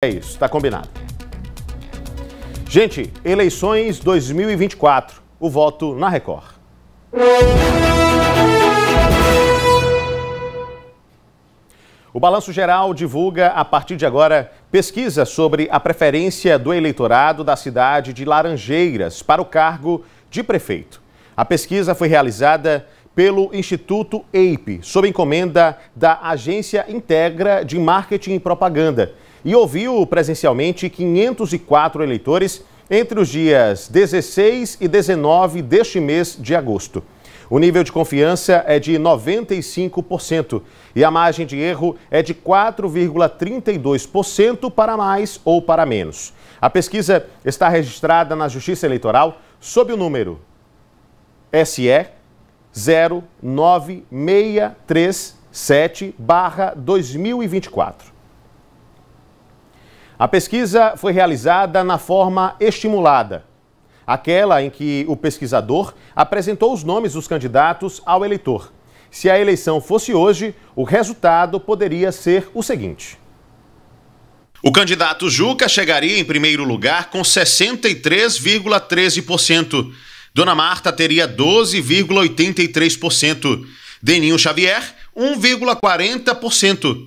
É isso, está combinado. Gente, eleições 2024. O voto na Record. O Balanço Geral divulga, a partir de agora, pesquisa sobre a preferência do eleitorado da cidade de Laranjeiras para o cargo de prefeito. A pesquisa foi realizada pelo Instituto EIP, sob encomenda da Agência Integra de Marketing e Propaganda e ouviu presencialmente 504 eleitores entre os dias 16 e 19 deste mês de agosto. O nível de confiança é de 95% e a margem de erro é de 4,32% para mais ou para menos. A pesquisa está registrada na Justiça Eleitoral sob o número SE 09637 2024. A pesquisa foi realizada na forma estimulada, aquela em que o pesquisador apresentou os nomes dos candidatos ao eleitor. Se a eleição fosse hoje, o resultado poderia ser o seguinte. O candidato Juca chegaria em primeiro lugar com 63,13%. Dona Marta teria 12,83%. Deninho Xavier, 1,40%.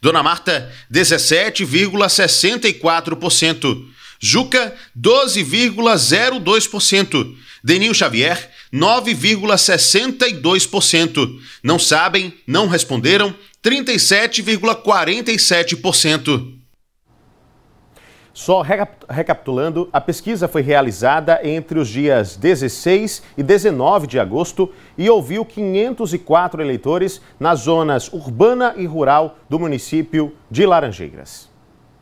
Dona Marta, 17,64%. Juca, 12,02%. Denil Xavier, 9,62%. Não sabem, não responderam, 37,47%. Só recapitulando, a pesquisa foi realizada entre os dias 16 e 19 de agosto e ouviu 504 eleitores nas zonas urbana e rural do município de Laranjeiras.